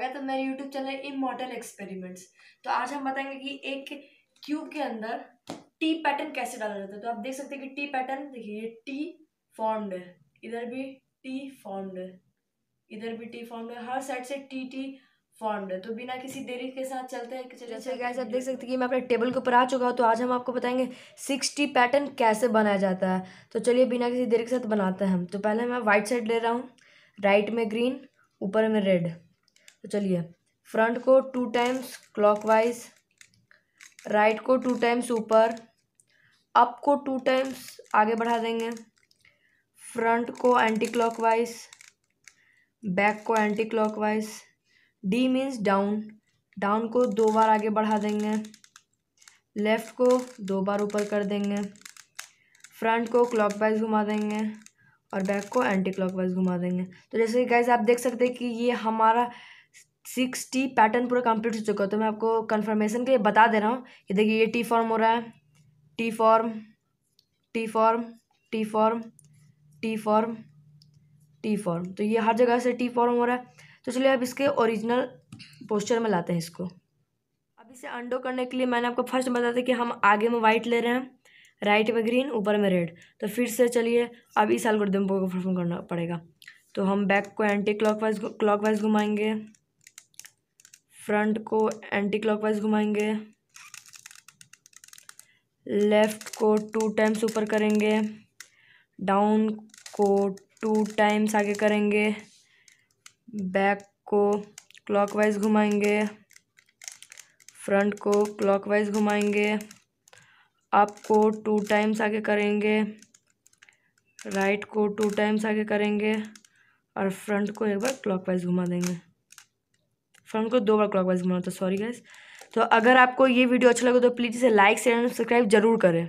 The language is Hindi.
स्वागत है मेरे YouTube channel in model experiments तो आज हम बताएंगे कि एक क्यूब के अंदर टी पैटर्न कैसे डाला जाता है तो आप देख सकते हैं कि टी पैटर्न देखिए ये टी फॉर्म्ड है इधर भी टी फॉर्म्ड है इधर भी टी फॉर्म्ड है हर साइड से टी टी फॉर्म्ड है तो बिना किसी देरी के साथ चलते हैं जैसे गैस आप देख सकते हैं कि मैं अपने टेबल के ऊपर आ चुका हूँ तो आज हम आपको बताएंगे सिक्स टी पैटर्न कैसे बनाया जाता है तो चलिए बिना किसी देरी के साथ बनाते हैं हम तो पहले मैं व्हाइट साइड ले रहा हूँ राइट में ग्रीन ऊपर में रेड तो चलिए फ्रंट को टू टाइम्स क्लॉकवाइज राइट को टू टाइम्स ऊपर अप को टू टाइम्स आगे बढ़ा देंगे फ्रंट को एंटी क्लॉकवाइज बैक को anti clockwise D means down down को दो बार आगे बढ़ा देंगे लेफ़्ट को दो बार ऊपर कर देंगे फ्रंट को क्लॉकवाइज घुमा देंगे और बैक को एंटी क्लॉकवाइज घुमा देंगे तो जैसे कि गाइज आप देख सकते हैं कि ये हमारा सिक्सटी पैटर्न पूरा कंप्लीट हो चुका है तो मैं आपको कंफर्मेशन के लिए बता दे रहा हूँ ये देखिए ये टी फॉर्म हो रहा है T form T form T form T form T form तो ये हर जगह से टी फॉर्म हो रहा है तो चलिए अब इसके ओरिजिनल पोस्चर में लाते हैं इसको अब इसे अंडो करने के लिए मैंने आपको फर्स्ट बताया था कि हम आगे में वाइट ले रहे हैं राइट में ग्रीन ऊपर में रेड तो फिर से चलिए अब इस एल्गोरिदम को परफॉर्म करना पड़ेगा तो हम बैक को एंटी क्लॉकवाइज क्लॉकवाइज घुमाएंगे फ्रंट को एंटी क्लॉकवाइज घुमाएंगे लेफ़्ट को टू टाइम्स ऊपर करेंगे डाउन को टू टाइम्स आगे करेंगे बैक को क्लॉकवाइज घुमाएंगे फ्रंट को क्लॉकवाइज घुमाएंगे अप को टू टाइम्स आगे करेंगे राइट को टू टाइम्स आगे करेंगे और फ्रंट को एक बार क्लॉकवाइज घुमा देंगे फ्रंट को दो बार वाइज घुमाना था सॉरी गैस तो अगर आपको ये वीडियो अच्छा लगे तो प्लीज़ इसे लाइक शेयर एंड सब्सक्राइब जरूर करें